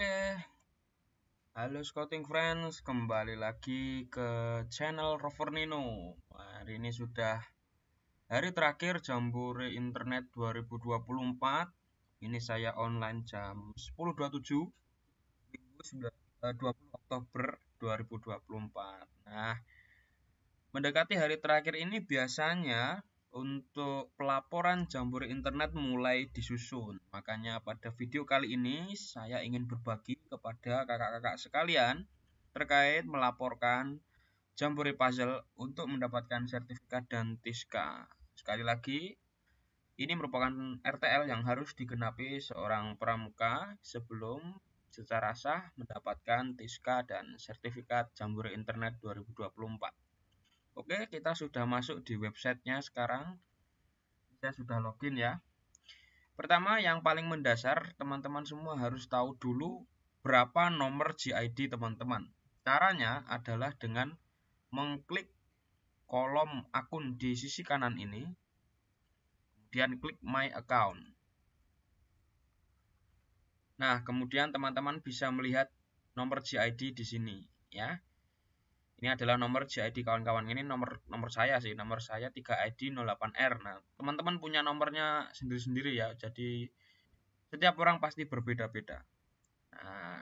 Oke. Halo Scouting Friends, kembali lagi ke channel Rover Nino. Hari ini sudah hari terakhir Jambore Internet 2024. Ini saya online jam 10.27 20 eh, Oktober 2024. Nah, mendekati hari terakhir ini biasanya untuk pelaporan jambore internet mulai disusun. Makanya pada video kali ini saya ingin berbagi kepada kakak-kakak sekalian terkait melaporkan jambore puzzle untuk mendapatkan sertifikat dan TISKA. Sekali lagi, ini merupakan RTL yang harus digenapi seorang pramuka sebelum secara sah mendapatkan TISKA dan sertifikat jambore internet 2024. Oke, kita sudah masuk di websitenya sekarang. Saya sudah login ya. Pertama, yang paling mendasar, teman-teman semua harus tahu dulu berapa nomor GID teman-teman. Caranya adalah dengan mengklik kolom akun di sisi kanan ini, kemudian klik My Account. Nah, kemudian teman-teman bisa melihat nomor GID di sini ya ini adalah nomor JID kawan-kawan ini nomor nomor saya sih nomor saya 3ID 08R nah teman-teman punya nomornya sendiri-sendiri ya jadi setiap orang pasti berbeda-beda nah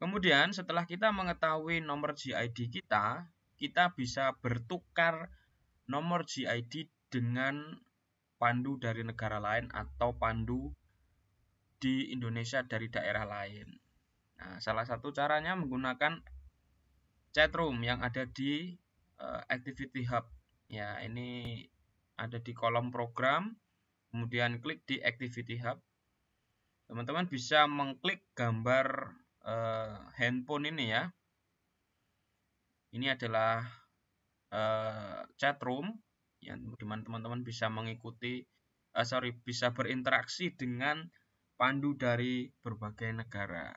kemudian setelah kita mengetahui nomor JID kita kita bisa bertukar nomor JID dengan pandu dari negara lain atau pandu di Indonesia dari daerah lain nah salah satu caranya menggunakan chatroom yang ada di uh, Activity Hub. Ya, ini ada di kolom program, kemudian klik di Activity Hub. Teman-teman bisa mengklik gambar uh, handphone ini ya. Ini adalah uh, chatroom yang kemudian teman-teman bisa mengikuti, uh, sorry, bisa berinteraksi dengan pandu dari berbagai negara.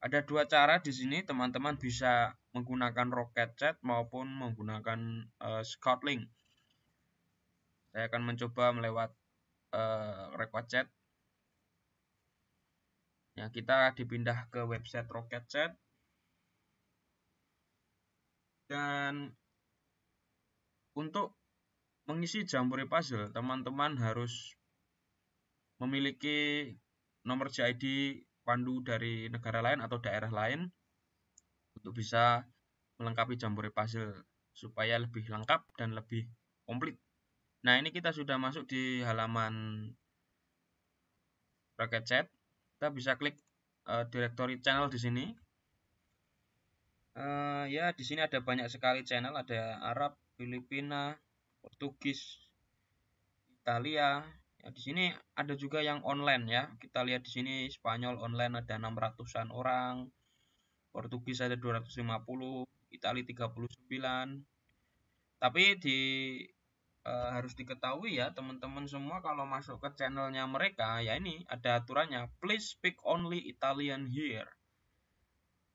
Ada dua cara di sini teman-teman bisa menggunakan rocket chat maupun menggunakan uh, eh, scoutlink. Saya akan mencoba melewat uh, eh, rocket chat. Ya, kita dipindah ke website rocket chat. Dan untuk mengisi jambore puzzle, teman-teman harus memiliki nomor JID Pandu dari negara lain atau daerah lain untuk bisa melengkapi jambore puzzle supaya lebih lengkap dan lebih komplit. Nah, ini kita sudah masuk di halaman Rocket Chat. Kita bisa klik uh, directory channel di sini. Uh, ya, di sini ada banyak sekali channel, ada Arab, Filipina, Portugis, Italia, Ya, di sini ada juga yang online ya. Kita lihat di sini Spanyol online ada 600-an orang, Portugis ada 250, Italia 39. Tapi di e, harus diketahui ya teman-teman semua kalau masuk ke channelnya mereka ya ini ada aturannya please speak only Italian here.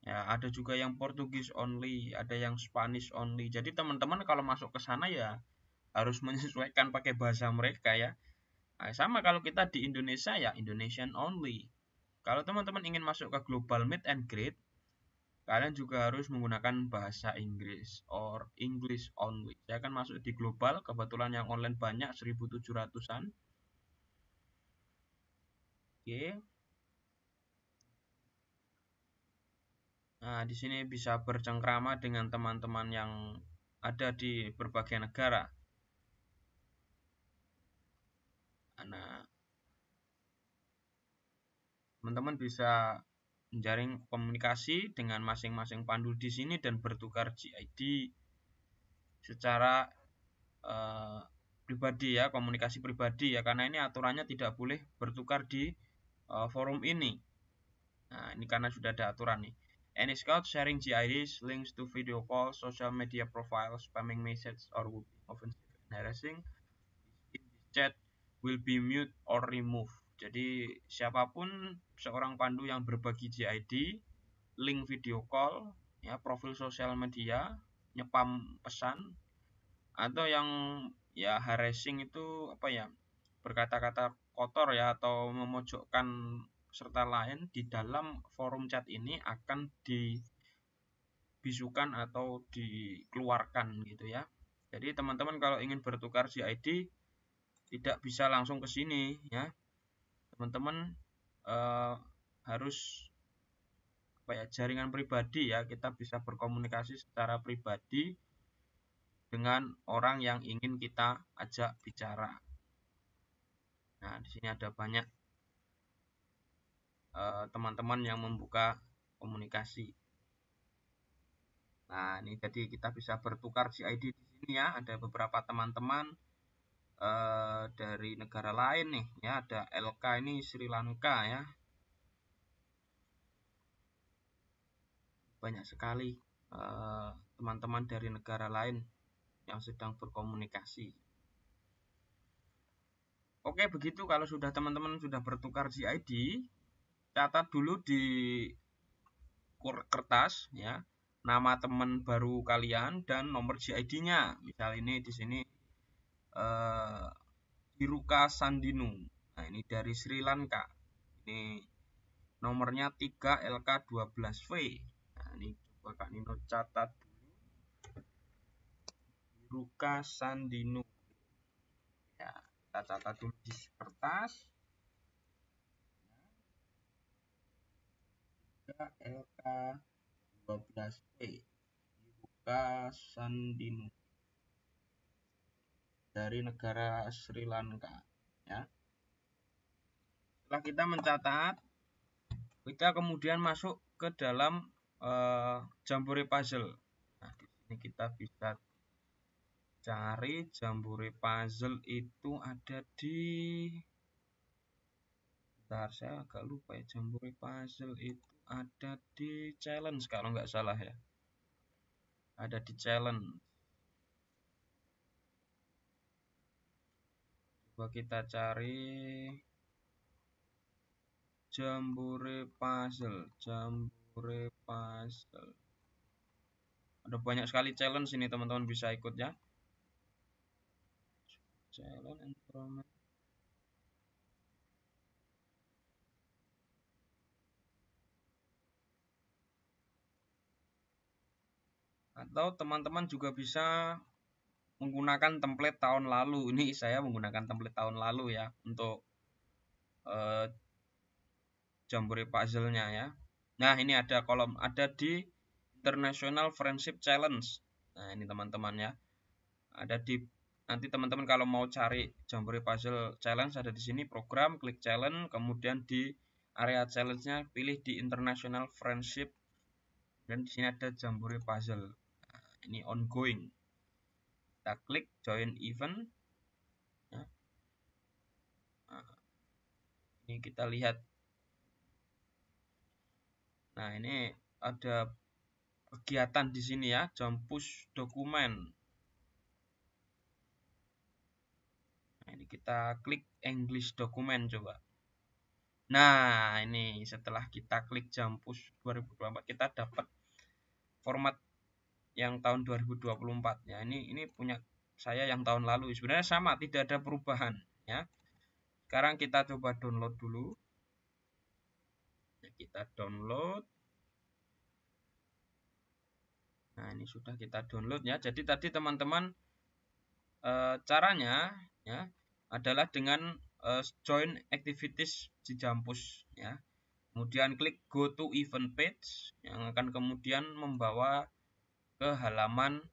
Ya, ada juga yang Portugis only, ada yang Spanish only. Jadi teman-teman kalau masuk ke sana ya harus menyesuaikan pakai bahasa mereka ya Nah, sama kalau kita di Indonesia ya Indonesian only. Kalau teman-teman ingin masuk ke global meet and greet, kalian juga harus menggunakan bahasa Inggris or English only. Saya akan masuk di global, kebetulan yang online banyak 1700-an. Oke. Nah, di sini bisa bercengkrama dengan teman-teman yang ada di berbagai negara. Karena teman-teman bisa menjaring komunikasi dengan masing-masing pandu di sini dan bertukar GID secara uh, pribadi ya komunikasi pribadi ya karena ini aturannya tidak boleh bertukar di uh, forum ini nah ini karena sudah ada aturan nih any scout sharing GIDs links to video call social media profiles, spamming message or offensive and harassing in chat will be mute or remove. Jadi siapapun seorang pandu yang berbagi GID, link video call, ya profil sosial media, nyepam pesan atau yang ya harassing itu apa ya berkata-kata kotor ya atau memojokkan serta lain di dalam forum chat ini akan dibisukan atau dikeluarkan gitu ya. Jadi teman-teman kalau ingin bertukar GID tidak bisa langsung ke sini ya teman-teman eh, harus apa ya jaringan pribadi ya kita bisa berkomunikasi secara pribadi dengan orang yang ingin kita ajak bicara nah di sini ada banyak eh, teman-teman yang membuka komunikasi nah ini jadi kita bisa bertukar CID di sini ya ada beberapa teman-teman uh, dari negara lain nih ya ada LK ini Sri Lanka ya banyak sekali eh, teman-teman uh, dari negara lain yang sedang berkomunikasi Oke begitu kalau sudah teman-teman sudah bertukar GID, catat dulu di kertas ya nama teman baru kalian dan nomor gid nya misal ini di sini uh, Hiruka Sandinu. Nah, ini dari Sri Lanka. Ini nomornya 3LK12V. Nah, ini coba Kak Nino catat dulu. Hiruka Sandinu. Ya, kita catat dulu di kertas. 3LK12V. Hiruka Sandinu dari negara Sri Lanka ya setelah kita mencatat kita kemudian masuk ke dalam uh, jambore puzzle nah di sini kita bisa cari jambore puzzle itu ada di Bentar, saya agak lupa ya jambore puzzle itu ada di challenge kalau nggak salah ya ada di challenge coba kita cari jambore puzzle jambore puzzle ada banyak sekali challenge ini teman-teman bisa ikut ya challenge atau teman-teman juga bisa menggunakan template tahun lalu. Ini saya menggunakan template tahun lalu ya untuk eh, jambore puzzle-nya ya. Nah, ini ada kolom ada di International Friendship Challenge. Nah, ini teman-teman ya. Ada di nanti teman-teman kalau mau cari jambore puzzle challenge ada di sini program klik challenge kemudian di area challenge-nya pilih di International Friendship dan di sini ada jambore puzzle. Nah, ini ongoing kita klik join event ya. nah, ini kita lihat nah ini ada kegiatan di sini ya jump push dokumen nah, ini kita klik English dokumen coba Nah, ini setelah kita klik jump push 2024 kita dapat format yang tahun 2024 ya ini ini punya saya yang tahun lalu sebenarnya sama tidak ada perubahan ya sekarang kita coba download dulu ya, kita download nah ini sudah kita download ya jadi tadi teman-teman e, caranya ya adalah dengan e, join activities di Jampus ya kemudian klik go to event page yang akan kemudian membawa ke halaman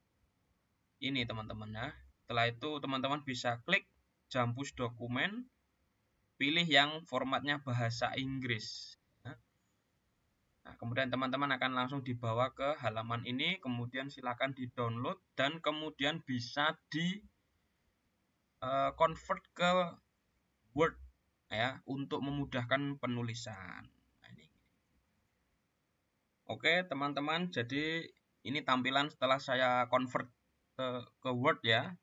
ini teman-teman ya. Setelah itu teman-teman bisa klik jam push dokumen, pilih yang formatnya bahasa Inggris. Nah, kemudian teman-teman akan langsung dibawa ke halaman ini, kemudian silakan di-download dan kemudian bisa di e, convert ke Word ya untuk memudahkan penulisan. Nah, Oke, teman-teman, jadi ini tampilan setelah saya convert ke, ke Word ya.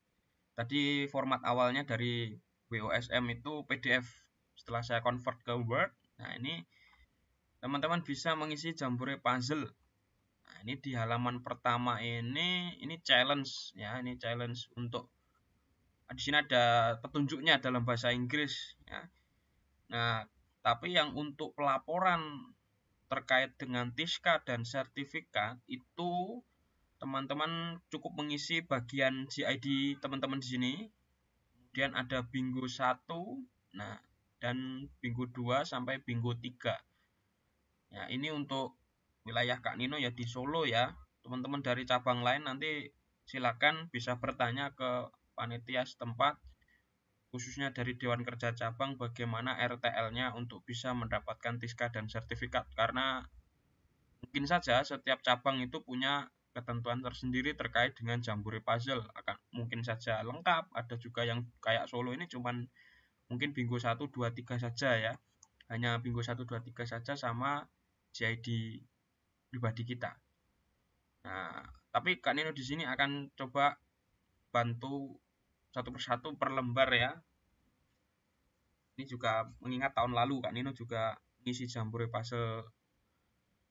Tadi format awalnya dari WOSM itu PDF. Setelah saya convert ke Word, nah ini teman-teman bisa mengisi jambore puzzle. Nah, ini di halaman pertama ini ini challenge ya, ini challenge untuk di sini ada petunjuknya dalam bahasa Inggris ya. Nah, tapi yang untuk pelaporan terkait dengan TISKA dan sertifikat itu teman-teman cukup mengisi bagian CID teman-teman di sini. Kemudian ada bingo 1, nah dan bingo 2 sampai bingo 3. Ya, ini untuk wilayah Kak Nino ya di Solo ya. Teman-teman dari cabang lain nanti silakan bisa bertanya ke panitia setempat khususnya dari Dewan Kerja Cabang bagaimana RTL-nya untuk bisa mendapatkan TISKA dan sertifikat karena mungkin saja setiap cabang itu punya ketentuan tersendiri terkait dengan jambore puzzle akan mungkin saja lengkap ada juga yang kayak Solo ini cuman mungkin bingo 1 2 3 saja ya hanya bingo 1 2 3 saja sama JID pribadi kita nah tapi Kak Nino di sini akan coba bantu satu persatu per lembar ya. Ini juga mengingat tahun lalu Kak Nino juga ngisi jambore fase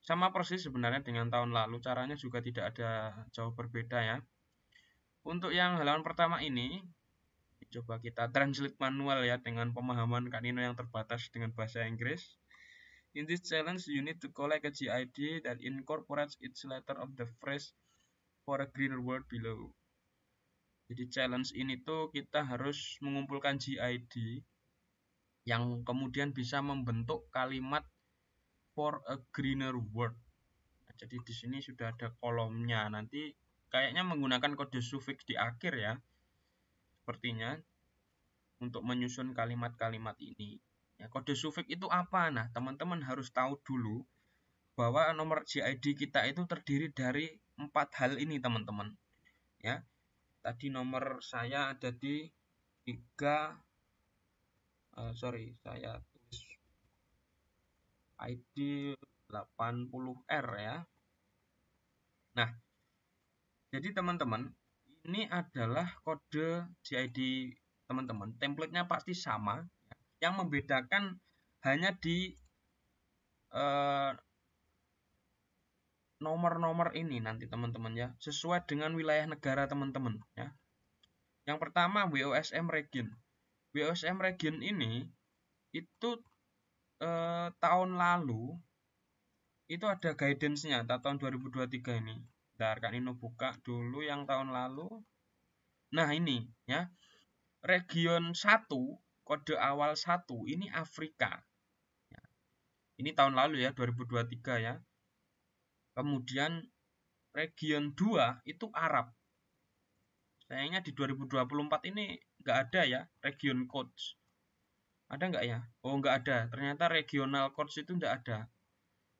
sama persis sebenarnya dengan tahun lalu. Caranya juga tidak ada jauh berbeda ya. Untuk yang halaman pertama ini coba kita translate manual ya dengan pemahaman Kak Nino yang terbatas dengan bahasa Inggris. In this challenge, you need to collect a GID that incorporates its letter of the phrase for a greener world below. Jadi challenge ini tuh kita harus mengumpulkan GID yang kemudian bisa membentuk kalimat for a greener world. Nah, jadi di sini sudah ada kolomnya. Nanti kayaknya menggunakan kode sufix di akhir ya. Sepertinya untuk menyusun kalimat-kalimat ini. Ya, kode sufix itu apa? Nah, teman-teman harus tahu dulu bahwa nomor GID kita itu terdiri dari empat hal ini, teman-teman. Ya, Tadi nomor saya ada di 3 uh, eh, sorry, saya tulis ID 80R ya. Nah, jadi teman-teman, ini adalah kode CID teman-teman. Templatenya pasti sama. Ya. Yang membedakan hanya di uh, nomor-nomor ini nanti teman-teman ya, sesuai dengan wilayah negara teman-teman ya. Yang pertama WOSM region. WOSM region ini itu eh, tahun lalu itu ada guidance-nya tahun 2023 ini. Bentar, kan ini buka dulu yang tahun lalu. Nah, ini ya. Region 1, kode awal 1 ini Afrika. Ya. Ini tahun lalu ya 2023 ya. Kemudian region 2 itu Arab. Sayangnya di 2024 ini nggak ada ya region codes. Ada nggak ya? Oh nggak ada. Ternyata regional codes itu nggak ada.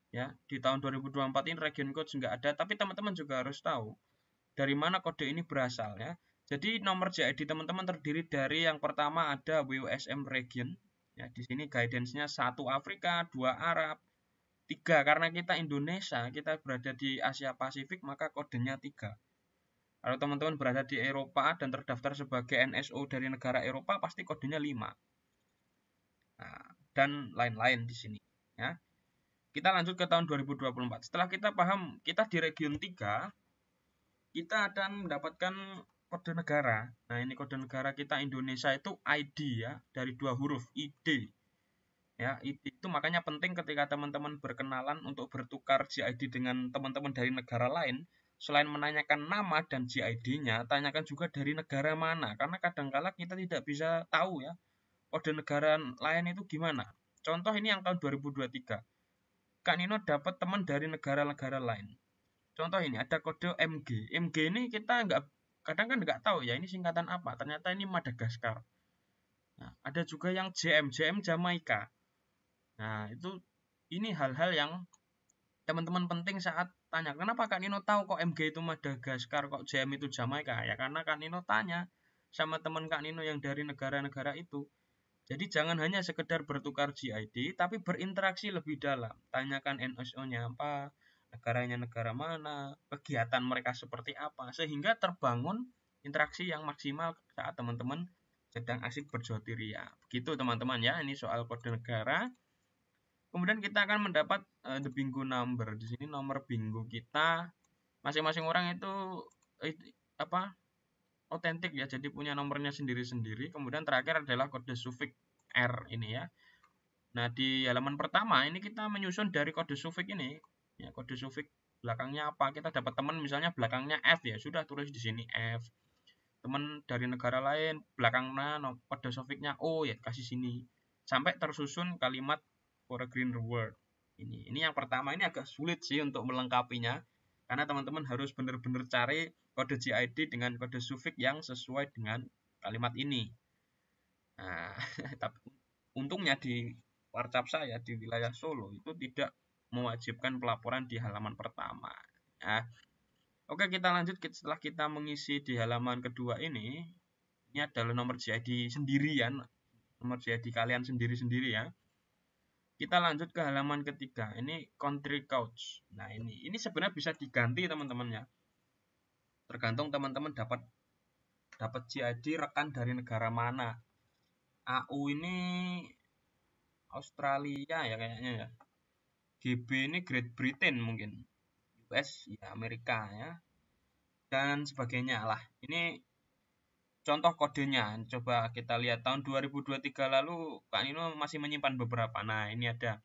Ya di tahun 2024 ini region codes nggak ada. Tapi teman-teman juga harus tahu dari mana kode ini berasal ya. Jadi nomor JID teman-teman terdiri dari yang pertama ada WSM region. Ya, di sini guidance-nya 1 Afrika, dua Arab, Tiga, karena kita Indonesia, kita berada di Asia Pasifik, maka kodenya tiga. Kalau teman-teman berada di Eropa dan terdaftar sebagai NSO dari negara Eropa, pasti kodenya lima. Nah, dan lain-lain di sini. Ya. Kita lanjut ke tahun 2024. Setelah kita paham, kita di region 3, kita akan mendapatkan kode negara. Nah, ini kode negara kita Indonesia itu ID ya, dari dua huruf, ID ya itu makanya penting ketika teman-teman berkenalan untuk bertukar GID dengan teman-teman dari negara lain selain menanyakan nama dan GID-nya tanyakan juga dari negara mana karena kadangkala kita tidak bisa tahu ya kode negara lain itu gimana contoh ini yang tahun 2023 Kak Nino dapat teman dari negara-negara lain contoh ini ada kode MG MG ini kita nggak kadang kan nggak tahu ya ini singkatan apa ternyata ini Madagaskar nah, ada juga yang JM JM Jamaika Nah, itu ini hal-hal yang teman-teman penting saat tanya, kenapa Kak Nino tahu kok MG itu Madagaskar, kok JM itu Jamaika? Ya karena Kak Nino tanya sama teman Kak Nino yang dari negara-negara itu. Jadi jangan hanya sekedar bertukar GID, tapi berinteraksi lebih dalam. Tanyakan NSO-nya apa, negaranya negara mana, kegiatan mereka seperti apa, sehingga terbangun interaksi yang maksimal saat teman-teman sedang asik berjotiria. Ya, begitu teman-teman ya, ini soal kode negara. Kemudian kita akan mendapat uh, the bingo number. Di sini nomor bingo kita masing-masing orang itu eh, apa? otentik ya. Jadi punya nomornya sendiri-sendiri. Kemudian terakhir adalah kode sufik R ini ya. Nah, di halaman pertama ini kita menyusun dari kode sufik ini. Ya, kode sufik belakangnya apa? Kita dapat teman misalnya belakangnya F ya. Sudah tulis di sini F. Teman dari negara lain belakangnya kode sufiknya O ya kasih sini. Sampai tersusun kalimat for a greener world. Ini ini yang pertama ini agak sulit sih untuk melengkapinya karena teman-teman harus benar-benar cari kode GID dengan kode sufik yang sesuai dengan kalimat ini. Nah, tapi untungnya di Warcap saya di wilayah Solo itu tidak mewajibkan pelaporan di halaman pertama. Nah, Oke, kita lanjut setelah kita mengisi di halaman kedua ini. Ini adalah nomor GID sendirian, nomor GID kalian sendiri-sendiri ya kita lanjut ke halaman ketiga ini country couch nah ini ini sebenarnya bisa diganti teman-teman ya tergantung teman-teman dapat dapat CID rekan dari negara mana AU ini Australia ya kayaknya ya GB ini Great Britain mungkin US ya Amerika ya dan sebagainya lah ini contoh kodenya. Coba kita lihat tahun 2023 lalu Pak Nino masih menyimpan beberapa. Nah, ini ada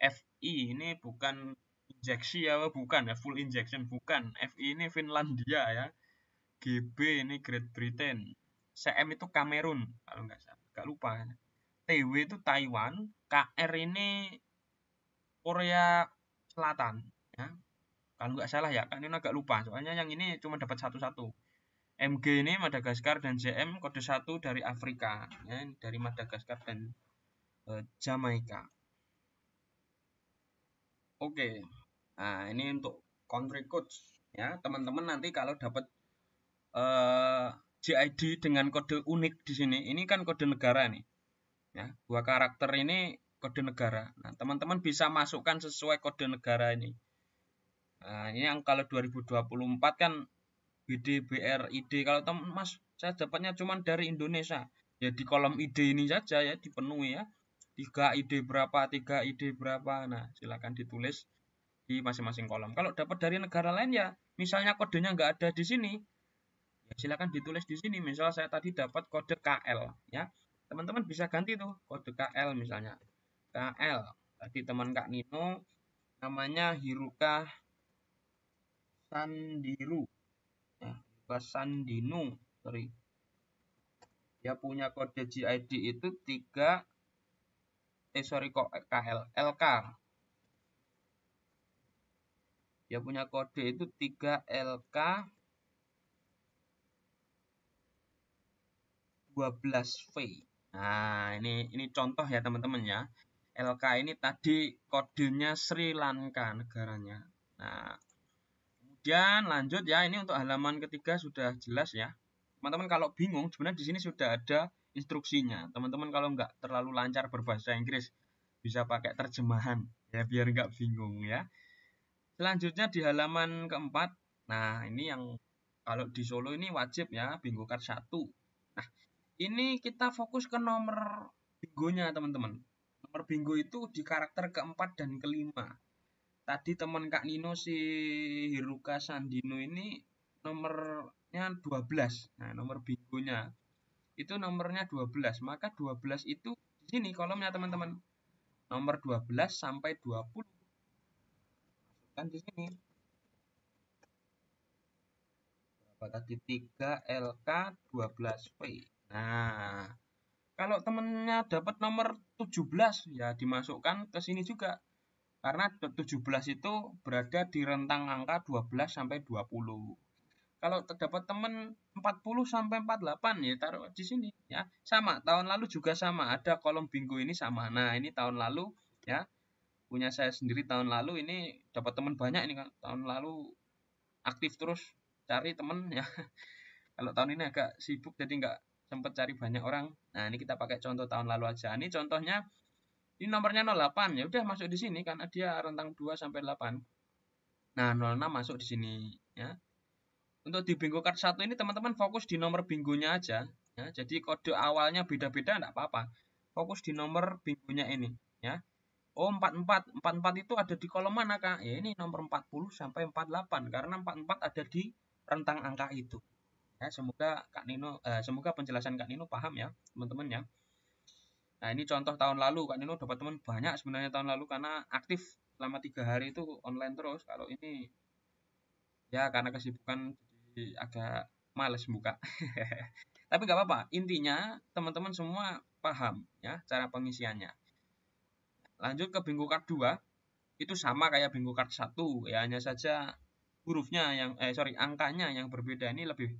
FI ini bukan injeksi ya, oh, bukan ya full injection bukan. FI ini Finlandia ya. GB ini Great Britain. CM itu Kamerun kalau nggak salah. Nggak lupa. TW itu Taiwan, KR ini Korea Selatan ya. Kalau nggak salah ya, kan ini agak lupa. Soalnya yang ini cuma dapat satu-satu MG ini Madagaskar dan JM kode 1 dari Afrika, ya, dari Madagaskar dan e, Jamaika. Oke. Nah, ini untuk country code ya. Teman-teman nanti kalau dapat e, eh, JID dengan kode unik di sini, ini kan kode negara nih. Ya, dua karakter ini kode negara. Nah, teman-teman bisa masukkan sesuai kode negara ini. Nah, ini yang kalau 2024 kan BD, BR, ID. Kalau teman Mas, saya dapatnya cuma dari Indonesia. Ya di kolom ID ini saja ya dipenuhi ya. 3 ID berapa, 3 ID berapa. Nah, silakan ditulis di masing-masing kolom. Kalau dapat dari negara lain ya, misalnya kodenya nggak ada di sini, ya silakan ditulis di sini. misalnya saya tadi dapat kode KL ya. Teman-teman bisa ganti tuh kode KL misalnya. KL. Tadi teman Kak Nino namanya Hiruka Sandiru Kasandinu sorry dia punya kode GID itu 3 eh sorry kok KL LK dia punya kode itu 3 LK 12V nah ini ini contoh ya teman-teman ya LK ini tadi kodenya Sri Lanka negaranya nah Kemudian lanjut ya, ini untuk halaman ketiga sudah jelas ya. Teman-teman kalau bingung, sebenarnya di sini sudah ada instruksinya. Teman-teman kalau nggak terlalu lancar berbahasa Inggris, bisa pakai terjemahan ya biar nggak bingung ya. Selanjutnya di halaman keempat, nah ini yang kalau di Solo ini wajib ya, bingo card 1. Nah, ini kita fokus ke nomor bingonya teman-teman. Nomor bingo itu di karakter keempat dan kelima tadi teman Kak Nino si Hiruka Sandino ini nomornya 12. Nah, nomor bingkunya itu nomornya 12. Maka 12 itu di sini kolomnya teman-teman. Nomor 12 sampai 20. Masukkan di sini. Berapa tadi? 3 LK 12 V. Nah, kalau temennya dapat nomor 17 ya dimasukkan ke sini juga karena 17 itu berada di rentang angka 12 sampai 20. Kalau terdapat teman 40 sampai 48 ya taruh di sini ya. Sama, tahun lalu juga sama. Ada kolom bingo ini sama. Nah, ini tahun lalu ya. Punya saya sendiri tahun lalu ini dapat teman banyak ini kan. Tahun lalu aktif terus cari teman ya. Kalau tahun ini agak sibuk jadi nggak sempat cari banyak orang. Nah, ini kita pakai contoh tahun lalu aja. Ini contohnya ini nomornya 08, ya udah masuk di sini karena dia rentang 2 sampai 8. Nah, 06 masuk di sini ya. Untuk di bingo card 1 ini teman-teman fokus di nomor bingonya aja ya. Jadi kode awalnya beda-beda enggak apa-apa. Fokus di nomor bingonya ini ya. Oh 44 44 itu ada di kolom mana kak? Ya ini nomor 40 sampai 48 karena 44 ada di rentang angka itu. Ya semoga Kak Nino, eh, semoga penjelasan Kak Nino paham ya teman-teman ya. Nah ini contoh tahun lalu Kak Nino dapat teman banyak sebenarnya tahun lalu karena aktif selama tiga hari itu online terus. Kalau ini ya karena kesibukan jadi agak males buka. Tapi nggak apa-apa. Intinya teman-teman semua paham ya cara pengisiannya. Lanjut ke bingo card 2 itu sama kayak bingo card 1 ya hanya saja hurufnya yang eh sorry angkanya yang berbeda ini lebih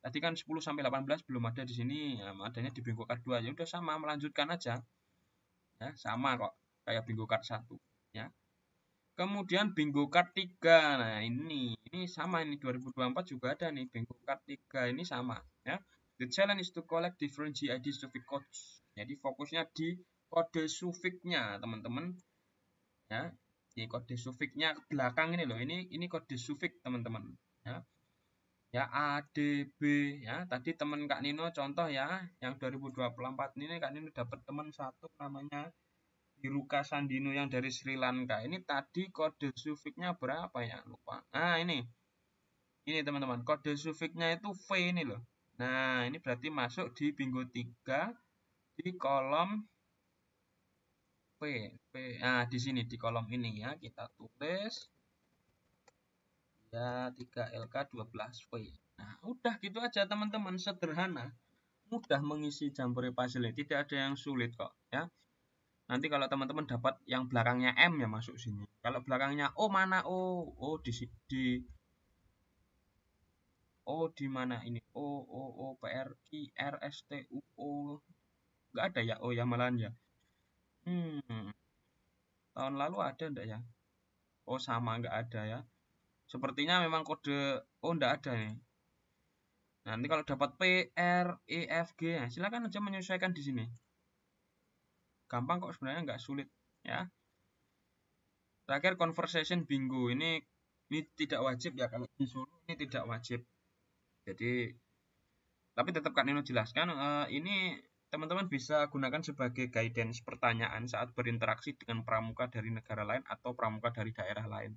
Tadi kan 10 sampai 18 belum ada di sini, ya, adanya di bingo card 2. Ya udah sama, melanjutkan aja. Ya, sama kok kayak bingo card 1, ya. Kemudian bingo card 3. Nah, ini ini sama ini 2024 juga ada nih bingo card 3 ini sama, ya. The challenge is to collect different GID suffix codes. Jadi fokusnya di kode sufiknya, teman-teman. Ya, di kode sufiknya ke belakang ini loh. Ini ini kode sufik, teman-teman. Ya ya A, D, B ya. Tadi teman Kak Nino contoh ya yang 2024 ini Kak Nino dapat teman satu namanya Hiruka Sandino yang dari Sri Lanka. Ini tadi kode sufiknya berapa ya? Lupa. Nah, ini. Ini teman-teman, kode sufiknya itu V ini loh. Nah, ini berarti masuk di bingo 3 di kolom P. P. Nah, di sini di kolom ini ya, kita tulis ya 3LK 12V nah udah gitu aja teman-teman sederhana mudah mengisi jambore pasir tidak ada yang sulit kok ya nanti kalau teman-teman dapat yang belakangnya M ya masuk sini kalau belakangnya O mana O O di di O di mana ini O O O P R I R S T U O nggak ada ya O ya malahan ya hmm tahun lalu ada ndak ya Oh sama nggak ada ya Sepertinya memang kode oh ndak ada nih. Nah, nanti kalau dapat P, R, E, F, G, ya, silakan aja menyesuaikan di sini. Gampang kok sebenarnya nggak sulit ya. Terakhir conversation bingo ini ini tidak wajib ya kalau disuruh ini tidak wajib. Jadi tapi tetap Kak Nino jelaskan uh, ini teman-teman bisa gunakan sebagai guidance pertanyaan saat berinteraksi dengan pramuka dari negara lain atau pramuka dari daerah lain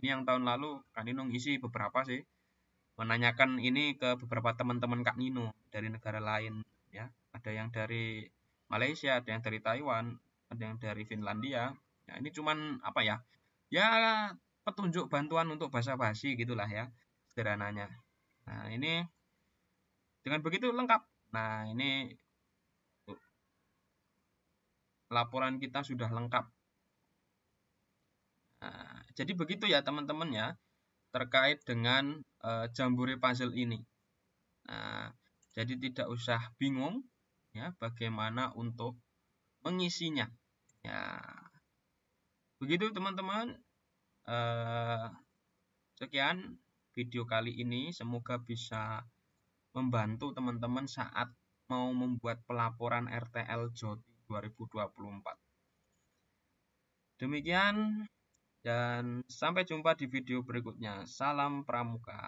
ini yang tahun lalu Kak Nino ngisi beberapa sih menanyakan ini ke beberapa teman-teman Kak Nino dari negara lain ya ada yang dari Malaysia ada yang dari Taiwan ada yang dari Finlandia ya ini cuman apa ya ya petunjuk bantuan untuk bahasa basi gitulah ya sederhananya nah ini dengan begitu lengkap nah ini laporan kita sudah lengkap nah, jadi begitu ya teman-teman ya terkait dengan e, jambore puzzle ini. Nah, jadi tidak usah bingung ya bagaimana untuk mengisinya. Ya. Begitu teman-teman. E, sekian video kali ini semoga bisa membantu teman-teman saat mau membuat pelaporan RTL Joti 2024. Demikian dan sampai jumpa di video berikutnya. Salam Pramuka.